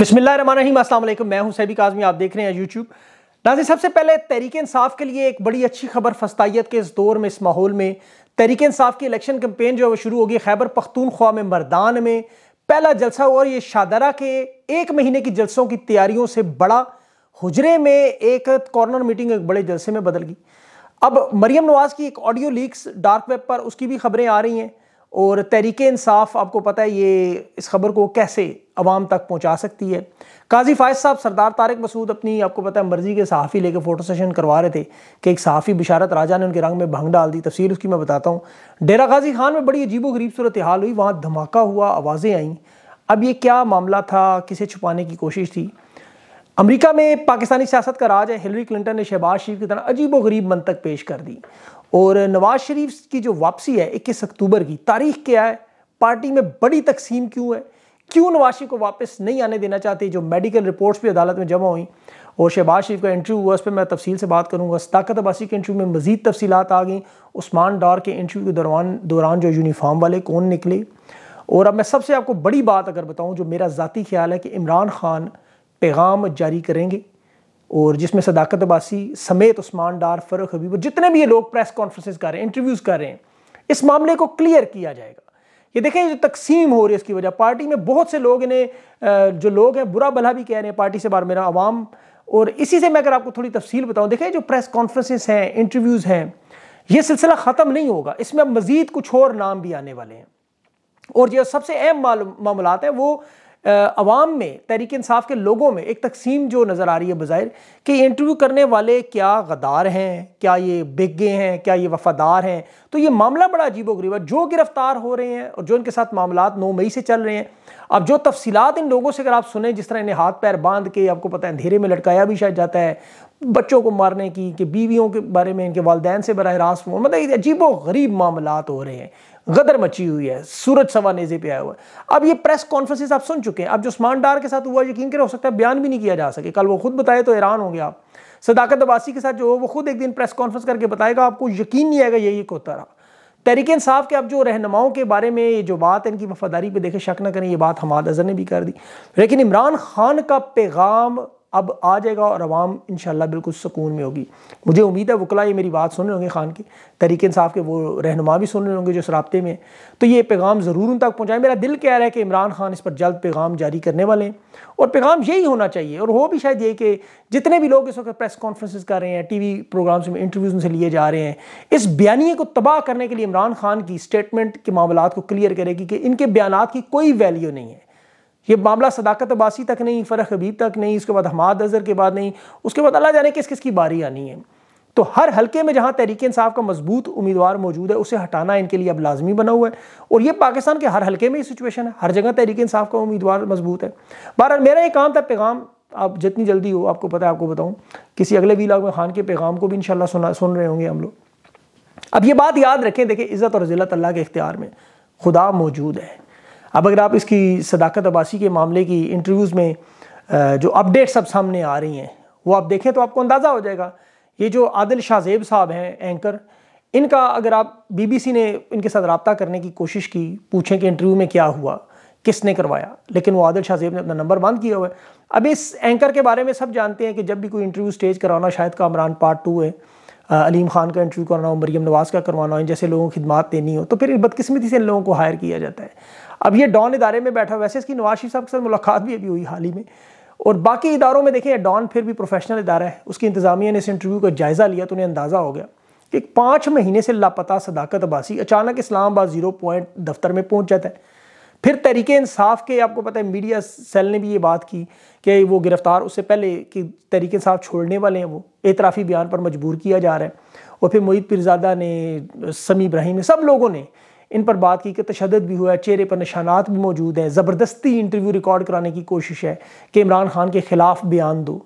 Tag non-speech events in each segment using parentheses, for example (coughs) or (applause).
अस्सलाम वालेकुम मैं हूं सैबिक आजमी आप देख रहे हैं यूट्यूब नाजी सबसे पहले तहरीक इंसाफ के लिए एक बड़ी अच्छी खबर फस्तायत के इस दौर में इस माहौल में तहरीक इंसाफ की इलेक्शन कैंपेन जो है वो शुरू होगी खैबर पख्तूनख्वा में मरदान में पहला जलसा और ये शादरा के एक महीने की जलसों की तैयारियों से बड़ा हजरे में एक कॉर्नर मीटिंग एक बड़े जलसे में बदल गई अब मरियम नवाज़ की एक ऑडियो लीक्स डार्क वेब पर उसकी भी खबरें आ रही हैं और तहरीक इंसाफ आपको पता है ये इस खबर को कैसे आवाम तक पहुँचा सकती है काजी फायज साहब सरदार तारक मसूद अपनी आपको पता है मर्ज़ी के सहाफ़ी लेकर फ़ोटो सेशन करवा रहे थे कि एक सहाफ़ी बिशारत राजा ने उनके रंग में भंग डाल दी तफसील उसकी मैं बताता हूँ डेरा गाजी खान में बड़ी अजीबो गरीब सूरत हाल हुई वहाँ धमाका हुआ आवाज़ें आईं अब ये क्या मामला था किसे छुपाने की कोशिश थी अमरीका में पाकिस्तानी सियासत का राज है हिलरी क्लिंटन ने शहबाज शरीफ की तरह अजीब व गरीब मंतक पेश कर दी और नवाज शरीफ की जो वापसी है इक्कीस अक्टूबर की तारीख क्या है पार्टी में बड़ी तकसीम क्यों है क्यों शरीफ को वापस नहीं आने देना चाहती जो मेडिकल रिपोर्ट्स भी अदालत में जमा हुई और शहबाज शरीफ का इंटरव्यू हुआ उस पर मैं तफसील से बात करूँगा ताकत अबासी के इंटरव्यू में मजीद तफसीत आ गई उस्मान डार के इंटरव्यू के दौरान दौरान जो यूनिफॉर्म वाले कौन निकले और अब मैं सबसे आपको बड़ी बात अगर बताऊँ जो मेरा ज़ाती ख्याल है कि इमरान खान पैगाम जारी करेंगे और जिसमें सदाकत अबासी समेत उस्मान डार फ़रुख हबीब जितने भी ये लोग प्रेस कॉन्फ्रेंस कर रहे हैं इंटरव्यूज़ कर रहे हैं इस मामले को क्लियर किया जाएगा ये देखें जो तकसीम हो रही है इसकी वजह पार्टी में बहुत से लोग इन्हें जो लोग हैं बुरा भला भी कह रहे हैं पार्टी से बार मेरा आवाम और इसी से मैं अगर आपको थोड़ी तफसील बताऊँ देखें जो प्रेस कॉन्फ्रेंसेस हैं इंटरव्यूज़ हैं ये सिलसिला ख़त्म नहीं होगा इसमें अब मज़ीद कुछ और नाम भी आने वाले हैं और जो सबसे अहम मामला हैं वो आवाम में तहरीक इंसाफ के लोगों में एक तकसीम जो नज़र आ रही है बज़ाहिर कि इंटरव्यू करने वाले क्या गदार हैं क्या ये बिगे हैं क्या ये वफ़ादार हैं तो ये मामला बड़ा अजीब वरीब है जो गिरफ़्तार हो रहे हैं और जो इनके साथ मामला नौ मई से चल रहे हैं अब जो तफसीत इन लोगों से अगर आप सुने जिस तरह इन्हें हाथ पैर बांध के आपको पता है अंधेरे में लटकाया भी शायद जाता है बच्चों को मारने की कि बीवियों के बारे में इनके वालदेन से बरह रास्त हो मतलब व गरीब मामला हो रहे हैं गदर मची हुई है सूरज सवा नेजे पे आया हुआ है अब ये प्रेस कॉन्फ्रेंसिस आप सुन चुके हैं अब जो स्मान डार के साथ हुआ यकीन करें हो सकता है बयान भी नहीं किया जा सके कल वो खुद बताए तो हैरान हो गया आप सदाकत अबासी के साथ जो हो वो खुद एक दिन प्रेस कॉन्फ्रेंस करके बताएगा आपको यकीन नहीं आएगा यही एक होता रहा तहरीक इंसाफ के अब जो रहनुमाओं के बारे में ये जो बात है इनकी वफादारी पर देखे शक न करें ये बात हमाद अजहर ने भी कर दी लेकिन इमरान खान का पैगाम अब आ जाएगा और आवाम इन बिल्कुल सुकून में होगी मुझे उम्मीद है वकला ये मेरी बात सुन रहे होंगे खान की तरीके साहब के वो रहनुमा भी सुन रहे होंगे जो इस रबते में तो ये पैगाम ज़रूर उन तक पहुँचाएँ मेरा दिल कह रहा है कि इमरान खान इस पर जल्द पैगाम जारी करने वाले हैं और पैगाम यही होना चाहिए और हो भी शायद ये कि जितने भी लोग इस वक्त प्रेस कॉन्फ्रेंस कर रहे हैं टी वी प्रोग्राम्स में इंटरव्यूज़ उनसे लिए जा रहे हैं इस बयानी को तबाह करने के लिए इमरान खान की स्टेटमेंट के मामला को क्लियर करेगी कि इनके बयान की कोई वैल्यू नहीं है ये मामला सदाकत अबासी तक नहीं फ़रख हबीब तक नहीं उसके बाद हमाद अजहर के बाद नहीं उसके बाद अल्लाह जाने किस किस की बारी आनी है तो हर हलके में जहाँ तहरीक इंसाफ का मजबूत उम्मीदवार मौजूद है उसे हटाना इनके लिए अब लाजमी बना हुआ है और ये पाकिस्तान के हर हलके में ये सिचुएशन है हर जगह तहरीक इंसाफ का उम्मीदवार मजबूत है बहरहाल मेरा ये काम था पैगाम आप जितनी जल्दी हो आपको पता है आपको बताऊँ किसी अगले वीलाग में खान के पैगाम को भी इन सुना सुन रहे होंगे हम लोग अब ये बात याद रखें देखें इज़्ज़त और ज़िलत अल्लाह के इख्तियार में खुदा मौजूद है अब अगर आप इसकी सदाकत अबासी के मामले की इंटरव्यूज़ में जो अपडेट्स अब सामने आ रही हैं वो आप देखें तो आपको अंदाज़ा हो जाएगा ये जो आदिल शाहजेब साहब हैं एंकर इनका अगर आप बीबीसी ने इनके साथ रबता करने की कोशिश की पूछें कि इंटरव्यू में क्या हुआ किसने करवाया लेकिन वो आदिल शाहजेब ने अपना नंबर बंद किया हुआ है अब इस एंकर के बारे में सब जानते हैं कि जब भी कोई इंटरव्यू स्टेज कराना शायद कामरान पार्ट टू है अलीम खान का इंटरव्यू करवाना हो मरीम नवाज़ का करवाना हो जैसे लोगों को खिदमत देनी हो तो फिर बदकस्मती से इन लोगों को हायर किया जाता है अब ये डॉन इदारे में बैठा वैसे इसकी नवाज शरीफ साहब के साथ मुलाकात भी अभी हुई हाल ही में और बाकी इदारों में देखें डॉन फिर भी प्रोफेशनल इदारा है उसकी इंतजामिया ने इस इंटरव्यू का जायज़ा लिया तो उन्हें अंदाज़ा हो गया कि पाँच महीने से लापता सदाकत अब्बासी अचानक इस्लाम आबाद जीरो पॉइंट दफ्तर में पहुँच जाता है फिर तहरीक इंसाफ के आपको पता है मीडिया सेल ने भी ये बात की कि वो गिरफ्तार उससे पहले कि तहरीक इंसाफ छोड़ने वाले हैं वो एतराफ़ी बयान पर मजबूर किया जा रहा है और फिर मोहित पिरजादा ने समी इब्राहिम ने सब लोगों ने इन पर बात की कि तशद भी हुआ है चेहरे पर निशानात भी मौजूद हैं ज़बरदस्ती इंटरव्यू रिकॉर्ड कराने की कोशिश है कि इमरान खान के ख़िलाफ़ बयान दो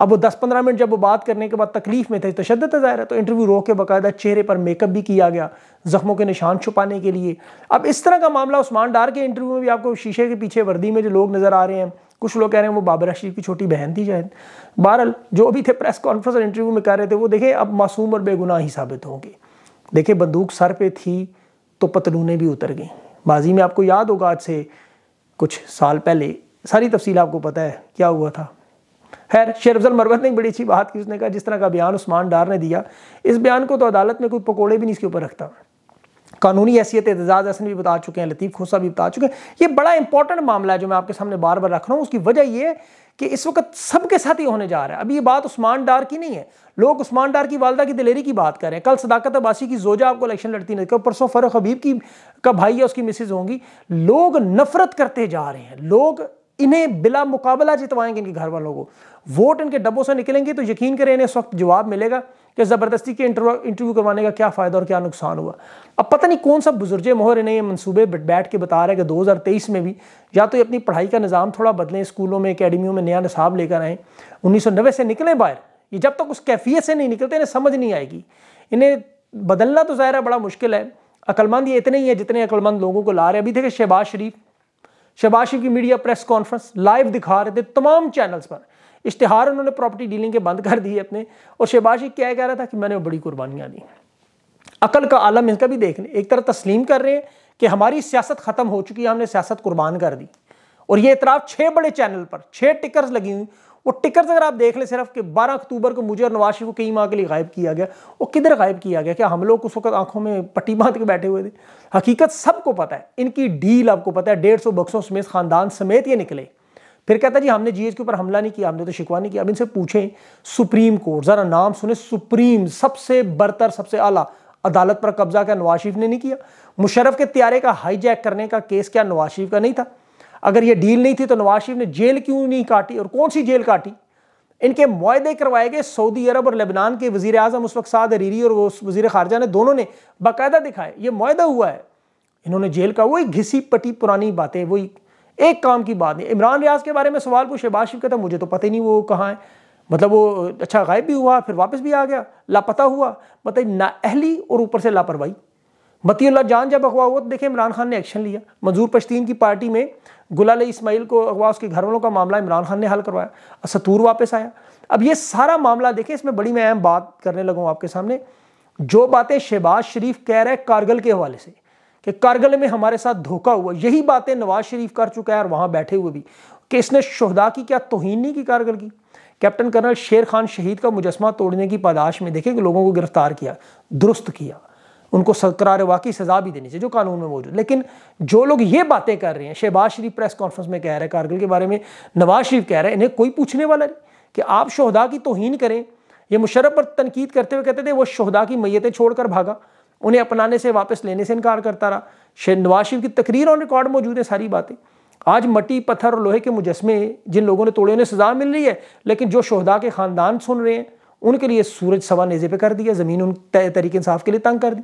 अब वो दस पंद्रह मिनट जब वो बात करने के बाद तकलीफ़ में थे तशद ज़ाहिर है तो इंटरव्यू रोक के बाकायदा चेहरे पर मेकअप भी किया गया ज़ख्मों के निशान छुपाने के लिए अब इस तरह का मामला उस्मान डार के इंटरव्यू में भी आपको शीशे के पीछे वर्दी में जो लोग नज़र आ रहे हैं कुछ लोग कह रहे हैं वो बाबर रशीद की छोटी बहन थी शायद बहरल जो भी थे प्रेस कॉन्फ्रेंस और इंटरव्यू में कह रहे थे वो देखें अब मासूम और बेगुनाह ही साबित होंगे देखे बंदूक सर पर थी तो पतलूने भी उतर गईं बाजी में आपको याद होगा आज से कुछ साल पहले सारी तफसील आपको पता है क्या हुआ था खैर शेर अफजल मरवत ने बड़ी अच्छी बात की उसने कहा जिस तरह का बयान उस्मान डार ने दिया इस बयान को तो अदालत में कोई पकोड़े भी नहीं इसके ऊपर रखता कानूनी हैसियत एतजाज़ हसन भी बता चुके हैं लतीफ़ खोसा भी बता चुके हैं ये बड़ा इंपॉर्टेंट मामला है जो मैं आपके सामने बार बार रख रहा हूँ उसकी वजह ये कि इस वक्त सबके साथ ही होने जा रहा है अभी ये बात उस्मान डार की नहीं है लोग उस्मान डार की वालदा की दिलेरी की बात कर रहे हैं कल सदाकत अब्बासी की जोजा आपको इलेक्शन लड़ती नहीं परसों फरुख हबीब की का भाई है उसकी मिसेज होंगी लोग नफरत करते जा रहे हैं लोग इन्हें बिला मुकाबला जितवाएंगे इनके घर वालों को वोट इनके डब्बों से निकलेंगे तो यकीन करें इन्हें इस वक्त जवाब मिलेगा कि ज़बरदस्ती के इंटरव्यू करवाने का क्या फ़ायदा और क्या नुकसान हुआ अब पता नहीं कौन सा बुजुर्ग मोहर इन्हें ये मनसूबे बैठ के बता रहे हैं कि 2023 में भी या तो ये अपनी पढ़ाई का निज़ाम थोड़ा बदलें स्कूलों में अकेडमियों में नया निसाब लेकर आएँ उन्नीस से निकलें बाहर ये जब तक उस कैफियत से नहीं निकलते इन्हें समझ नहीं आएगी इन्हें बदलना तो ज़ाहिर है बड़ा मुश्किल है अकलमंद ये इतने ही है जितने अकलमंद लोगों को ला रहे अभी देखे शहबाज शरीफ शबाशी की मीडिया प्रेस कॉन्फ्रेंस लाइव दिखा रहे थे तमाम चैनल्स पर इश्तहार उन्होंने प्रॉपर्टी डीलिंग के बंद कर दिए अपने और शहबाशी क्या कह रहा था कि मैंने बड़ी कुर्बानियाँ दी अकल का आलम इनका भी देख लें एक तरह तस्लीम कर रहे हैं कि हमारी सियासत ख़त्म हो चुकी है हमने सियासत कुर्बान कर दी और ये इतराफ़ छः बड़े चैनल पर छः टिकर्स लगी हुई वो टिकर्स अगर आप देख ले सिर्फ कि 12 अक्टूबर को मुझे और नवाज शरीफ को कई माह के लिए गायब किया गया वो किधर गायब किया गया क्या हम लोग उस वक्त आंखों में पट्टी बांध के बैठे हुए थे हकीकत सबको पता है इनकी डील आपको पता है डेढ़ सौ बक्सों समेत खानदान समेत ये निकले फिर कहता है जी हमने जीएस के ऊपर हमला नहीं किया हमने तो शिकवा नहीं किया अब इनसे पूछें सुप्रीम कोर्ट ज़रा नाम सुने सुप्रीम सबसे बरतर सबसे आला अदालत पर कब्जा क्या नवाज शरीफ ने नहीं किया मुशरफ के त्यारे का हाईजैक करने का केस क्या नवाज शरीफ का नहीं था अगर ये डील नहीं थी तो नवाज शरीफ ने जेल क्यों नहीं काटी और कौन सी जेल काटी इनके माहदे करवाए गए सऊदी अरब और लेबनान के वजीर अजम उस वक्त साद अरीरी और वजीर खारजा ने दोनों ने बाकायदा दिखाए ये माहदा हुआ है इन्होंने जेल का वही घिसी पटी पुरानी बातें वही एक काम की बात नहीं इमरान रियाज के बारे में सवाल पूछे शहबाज शरीफ कहता मुझे तो पता ही नहीं वो कहाँ है मतलब वो अच्छा गायब भी हुआ फिर वापस भी आ गया लापता हुआ मतलब नाअहली और ऊपर से लापरवाही मतील्ला जान जब अगवा हुआ तो देखे इमरान खान ने एक्शन लिया मंजूर पश्तीन की पार्टी में गुलाल इस्माइल को अगवा उसके घर वालों का मामला इमरान खान ने हल करवाया सतूर वापस आया अब ये सारा मामला देखें इसमें बड़ी मैं अहम बात करने लगा आपके सामने जो बातें शहबाज शरीफ कह रहे हैं कारगिल के हवाले से कि कारगिल में हमारे साथ धोखा हुआ यही बातें नवाज शरीफ कर चुका है और वहाँ बैठे हुए भी कि इसने शहदा की क्या तोहन नहीं की कारगिल की कैप्टन कर्नल शेर खान शहीद का मुजस्मा तोड़ने की पादाश में देखें कि लोगों को गिरफ्तार किया दुरुस्त किया उनको सरकरार वाकई सज़ा भी देनी चाहिए जो कानून में मौजूद लेकिन जो लोग ये बातें कर रहे हैं शहबाज शरीफ प्रेस कॉन्फ्रेंस में कह रहे हैं कारगिल के बारे में नवाज शरीफ कह रहे हैं इन्हें कोई पूछने वाला नहीं कि आप शहदा की तोहन करें ये मुशरफ पर तनकीद करते हुए कहते थे वो शहदा की मैतें छोड़कर भागा उन्हें अपनाने से वापस लेने से इनकार करता रहा नवाज शरीफ की तकरीर और रिकॉर्ड मौजूद है सारी बातें आज मटी पत्थर और लोहे के मुजस्मे जिन लोगों ने तोड़े उन्हें सज़ा मिल रही है लेकिन जो शहदा के ख़ानदान सुन रहे हैं उनके लिए सूरज सवा नेज़े पे कर दिया ज़मीन उन तरीके इंसाफ के लिए तंग कर दी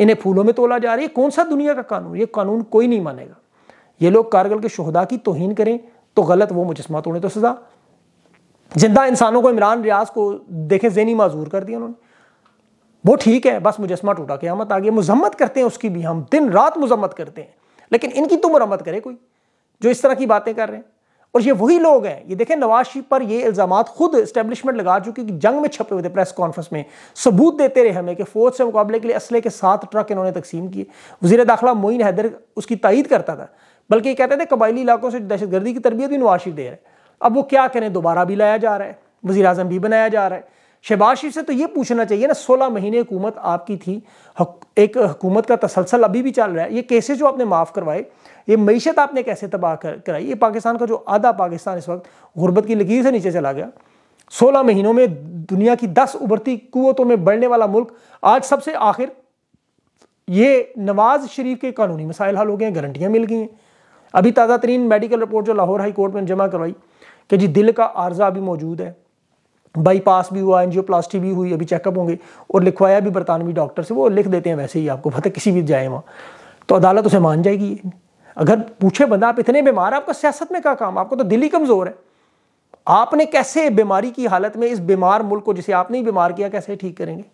इन्हें फूलों में तोला जा रहा है कौन सा दुनिया का कानून ये कानून कोई नहीं मानेगा ये लोग कारगिल के शहदा की तोहन करें तो गलत वो मुजस्मा तोड़े तो सज़ा जिंदा इंसानों को इमरान रियाज को देखें जैनी माजूर कर दिया उन्होंने वो ठीक है बस मुजस्मा टूटा क्यामत आ गया मजम्मत करते हैं उसकी भी हम दिन रात मजम्मत करते हैं लेकिन इनकी तो मरम्मत करे कोई जो इस तरह की बातें कर रहे हैं और ये वही लोग हैं ये देखें नवाज शरीफ पर ये इल्ज़ाम खुद स्टैब्लिशमेंट लगा चुकी कि जंग में छपे हुए थे प्रेस कॉन्फ्रेंस में सबूत देते रहे हमें कि फौज से मुकाबले के लिए असले के साथ ट्रक इन्होंने तकसीम किए वजी दाखिला मोइन हैदर उसकी तइद करता था बल्कि ये कहते थे कबायली इलाकों से दहशतगर्दी की तरबियत भी नवाज शरीफ दे रहे अब वो क्या करें दोबारा भी लाया जा रहा है वजी अजम भी बनाया जा रहा है शहबाज शरीफ से तो ये पूछना चाहिए ना सोलह महीने हुकूमत आपकी थी एक हुकूमत का तसलसल अभी भी चल रहा है ये केसेस जो आपने माफ़ करवाए ये मीशत आपने कैसे तबाह कर कराई ये पाकिस्तान का जो आधा पाकिस्तान इस वक्त गुर्बत की लकीर से नीचे चला गया सोलह महीनों में दुनिया की दस उभरती कुतों में बढ़ने वाला मुल्क आज सबसे आखिर ये नवाज शरीफ के कानूनी मसाइल हल हो गए हैं गारंटियाँ मिल गई हैं अभी ताज़ा तरीन मेडिकल रिपोर्ट जो लाहौर हाई कोर्ट में जमा करवाई कि जी दिल का आर्जा अभी मौजूद है बाईपास भी हुआ प्लास्टी भी हुई अभी चेकअप होंगे और लिखवाया भी बरतानवी डॉक्टर से वो लिख देते हैं वैसे ही आपको पता किसी भी जाए वहाँ तो अदालत उसे मान जाएगी अगर पूछे बंदा आप इतने बीमार आपका सियासत में क्या काम आपको तो दिल्ली कमजोर है आपने कैसे बीमारी की हालत में इस बीमार मुल्क को जिसे आपने ही बीमार किया कैसे ठीक करेंगे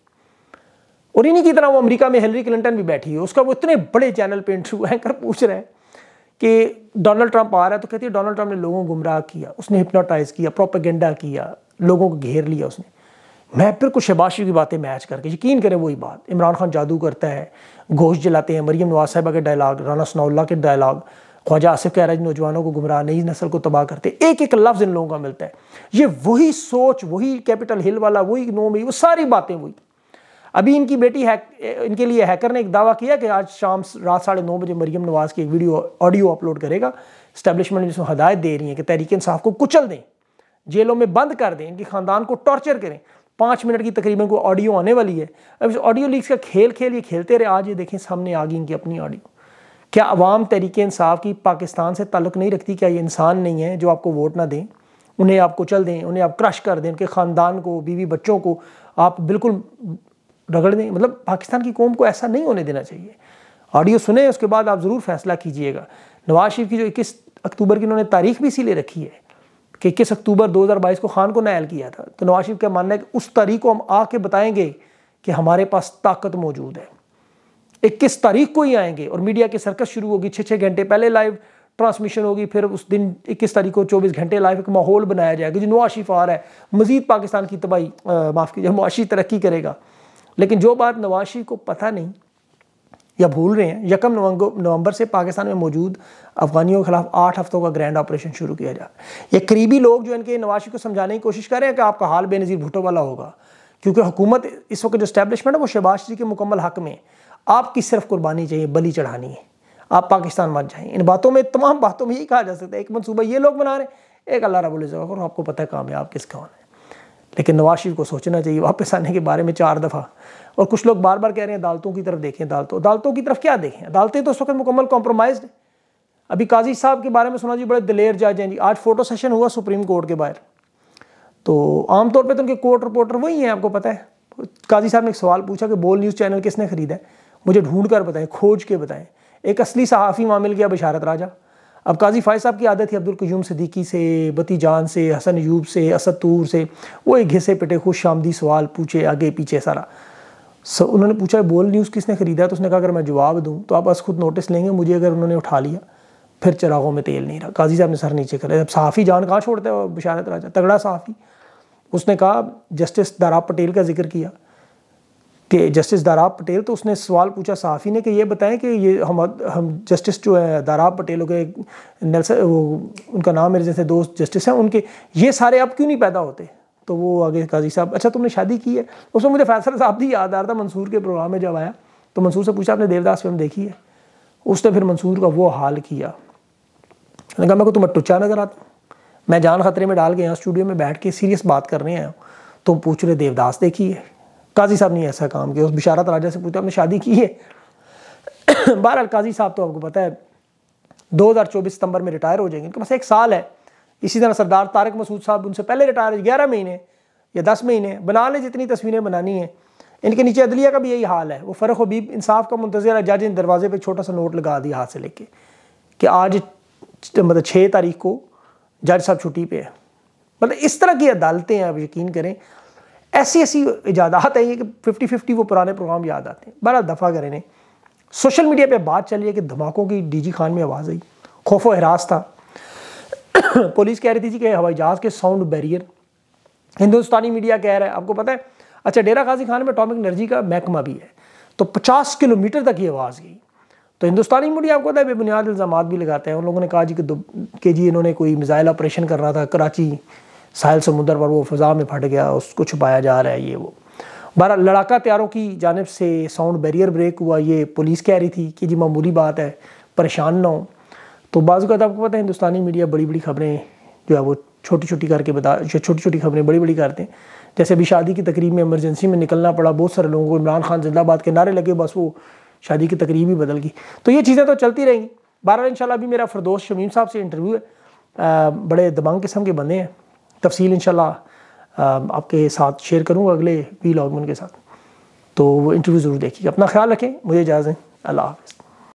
और इन्हीं की तरह वो अमेरिका में हिलरी क्लिंटन भी बैठी है उसका वो इतने बड़े चैनल पे इंटरव्यू एंकर पूछ रहे हैं कि डोनाल्ड ट्रंप आ रहा है तो कहती है डोनाल्ड ट्रंप ने लोगों को गुमराह किया उसने हिप्नोटाइज किया प्रोपेगेंडा किया लोगों को घेर लिया उसने मैं फिर कुछ शबाशी की बातें मैच करके यकीन करें वही बात इमरान खान जादू करता है गोश्त जलाते हैं मरीम नवाज साहबा के डायलाग राना सनाउल्ला के डायलाग ख्वाजा आसिफ कह रहा है नौजवानों को गुमराह नई नस्ल को तबाह करते एक एक लफ्ज़ इन लोगों का मिलता है ये वही सोच वही कैपिटल हिल वाला वही नो मई वो सारी बातें वही अभी इनकी बेटी हैक इनके लिए हैकर ने एक दावा किया कि आज शाम रात साढ़े नौ बजे मरीम नवाज़ की एक वीडियो ऑडियो अपलोड करेगा स्टैब्लिशमेंट जिसको हदायत दे रही है कि तहरीक साहब को कुचल दें जेलों में बंद कर दें इनके ख़ानदान को टॉर्चर करें पाँच मिनट की तकरीबन कोई ऑडियो आने वाली है अब इस ऑडियो लीक्स का खेल खेल ये खेलते रहे आज ये देखें सामने आ गई इनकी अपनी ऑडियो क्या अवाम तरीके इंसाफ की पाकिस्तान से ताल्लुक़ नहीं रखती क्या ये इंसान नहीं है जो आपको वोट ना दें उन्हें आप कुचल दें उन्हें आप क्रश कर दें उनके ख़ानदान को बीवी बच्चों को आप बिल्कुल रगड़ दें मतलब पाकिस्तान की कौम को ऐसा नहीं होने देना चाहिए ऑडियो सुने उसके बाद आप ज़रूर फैसला कीजिएगा नवाज शरीफ की जो इक्कीस अक्टूबर की उन्होंने तारीख भी इसीलिए रखी है कि इक्कीस अक्टूबर 2022 को खान को नायल किया था तो नवाज शरीफ का मानना है कि उस तारीख को हम आके बताएंगे कि हमारे पास ताकत मौजूद है इक्कीस तारीख को ही आएंगे और मीडिया की सर्कस शुरू होगी छः छः घंटे पहले लाइव ट्रांसमिशन होगी फिर उस दिन इक्कीस तारीख को चौबीस घंटे लाइव एक माहौल बनाया जाएगा जो नवाज शरीफ आ रहा है मजीद पाकिस्तान की तबाही माफ़ कीजिए मुआशी तरक्की करेगा लेकिन जो बात नवाज शरीफ को पता नहीं या भूल रहे हैं यकम नवंबर से पाकिस्तान में मौजूद अफगानियों के खिलाफ आठ हफ्तों का ग्रैंड ऑपरेशन शुरू किया जाए ये करीबी लोग जो इनके नवाशी को समझाने की कोशिश कर रहे हैं कि आपका हाल बेनज़ीर भुटो वाला होगा क्योंकि हुकूमत इस वक्त जो स्टैब्लिशमेंट है वो शहबाज शरीफ के मुकम्मल हक में आपकी सिर्फ कुर्बानी चाहिए बली चढ़ानी है आप पाकिस्तान मत जाएं इन बातों में तमाम बातों में यही कहा जा सकता है एक मनसूबा ये लोग बना रहे हैं एक अल्लाह और आपको पता है कामयाब किस कौन है लेकिन नवाज शरीफ को सोचना चाहिए वापस आने के बारे में चार दफ़ा और कुछ लोग बार बार कह रहे हैं अदालतों की तरफ देखें अदालतों अदालतों की तरफ क्या देखें अदालतें तो उस वक्त मुकम्मल कॉम्प्रोमाइज अभी काजी साहब के बारे में सुना जी बड़े दिलेर जज हैं जी आज फ़ोटो सेशन हुआ सुप्रीम कोर्ट के बाहर तो आमतौर पर तो उनके कोर्ट रिपोर्टर वही हैं आपको पता है काजी साहब ने एक सवाल पूछा कि बोल न्यूज़ चैनल किसने ख़रीदा है मुझे ढूंढ कर बताएं खोज के बताएं एक असली सहाफ़ी मामिल किया बशारत राजा अब काजी फ़ायद साहब की आदत थी अब्दुल कयूम सदीकी से बती जान से हसन यूब से असद तूर से वो एक घिसे पिटे खुश आमदी सवाल पूछे आगे पीछे सारा सो उन्होंने पूछा बोल न्यूज़ किसने ख़रीदा तो उसने कहा अगर मैं जवाब दूँ तो आप बस खुद नोटिस लेंगे मुझे अगर उन्होंने उठा लिया फिर चरागों में तेल नहीं रहा काजी साहब ने सर नीचे करे अब साफ़ी जान कहाँ छोड़ते हो बशारत राजा तगड़ा साफ़ी उसने कहा जस्टिस दारा पटेल का जिक्र किया कि जस्टिस दाराब पटेल तो उसने सवाल पूछा सहाफ़ी ने कि ये बताएं कि ये हम हम जस्टिस जो है दाराब पटेल हो गए नेल्सन वो उनका नाम मेरे जैसे दोस्त जस्टिस हैं उनके ये सारे अब क्यों नहीं पैदा होते तो वो आगे काजी साहब अच्छा तुमने शादी की है उसमें मुझे फैसल साहब भी याद आ रहा था मंसूर के प्रोग्राम में जब आया तो मंसूर से पूछा आपने देवदास फिल्म देखी है उसने फिर मंसूर का वो हाल किया कहा मैं को तुम टुच्चा नज़र आता मैं जान खतरे में डाल के यहाँ स्टूडियो में बैठ के सीरियस बात कर आया हैं तुम तो पूछ रहे देवदास देखी है काजी साहब ने ऐसा काम किया उस बिशारत राजा से पूछा आपने शादी की है (coughs) बहरहाल काजी साहब तो आपको पता है 2024 सितंबर में रिटायर हो जाएंगे उनके पास एक साल है इसी तरह सरदार तारक मसूद साहब उनसे पहले रिटायर हो ग्यारह महीने या दस महीने बना लें जितनी तस्वीरें बनानी हैं इनके नीचे अदलिया का भी यही हाल है वो फ़र्क हबीब इंसाफ का मुंतजर जज ने दरवाजे पर छोटा सा नोट लगा दिया हाथ से लेके कि आज मतलब छः तारीख को जज साहब छुट्टी पे है मतलब इस तरह की अदालतें आप यकीन करें ऐसी ऐसी इजादात है ये कि फिफ्टी फिफ्टी वो पुराने प्रोग्राम याद आते हैं बड़ा दफ़ा करें सोशल मीडिया पे बात चल रही है कि धमाकों की डीजी खान में आवाज़ आई खौफ व हरास था (coughs) पुलिस कह रही थी जी कि हवाई जहाज़ के साउंड बैरियर हिंदुस्तानी मीडिया कह रहा है आपको पता है अच्छा डेरा गाजी खान में अटोमिक एनर्जी का महकमा भी है तो पचास किलोमीटर तक ये आवाज़ गई तो हिंदुस्तानी मीडिया आपको पता है बेबुनियाद इल्ज़ाम भी लगाते हैं उन लोगों ने कहा जी कि जी इन्होंने कोई मिज़ाइल ऑपरेशन कर रहा था कराची साहिल समुद्र पर वो फ़ा में फट गया उसको छुपाया जा रहा है ये वो बारह लड़ाका त्यारों की जानब से साउंड बैरियर ब्रेक हुआ ये पुलिस कह रही थी कि जी मामूली बात है परेशान ना हो तो बाज़ू का आपको पता है हिंदुस्तानी मीडिया बड़ी बड़ी खबरें जो है वो छोटी छोटी करके बता छोटी छोटी खबरें बड़ी बड़ी करते हैं जैसे अभी शादी की तकरीब में इमरजेंसी में निकलना पड़ा बहुत सारे लोगों को इमरान खान जिंदाबाद के नारे लगे बस वो शादी की तकरीब ही बदल गई तो ये चीज़ें तो चलती रहेंगी बारह इन अभी मेरा फरदोश शमीम साहब से इंटरव्यू है बड़े दबंग किस्म के बंदे हैं तफसील इन आपके साथ शेयर करूँगा अगले वी लॉगमन के साथ तो वो इंटरव्यू ज़रूर देखिएगा अपना ख्याल रखें मुझे इजाज़ें अल्लाह हाफ़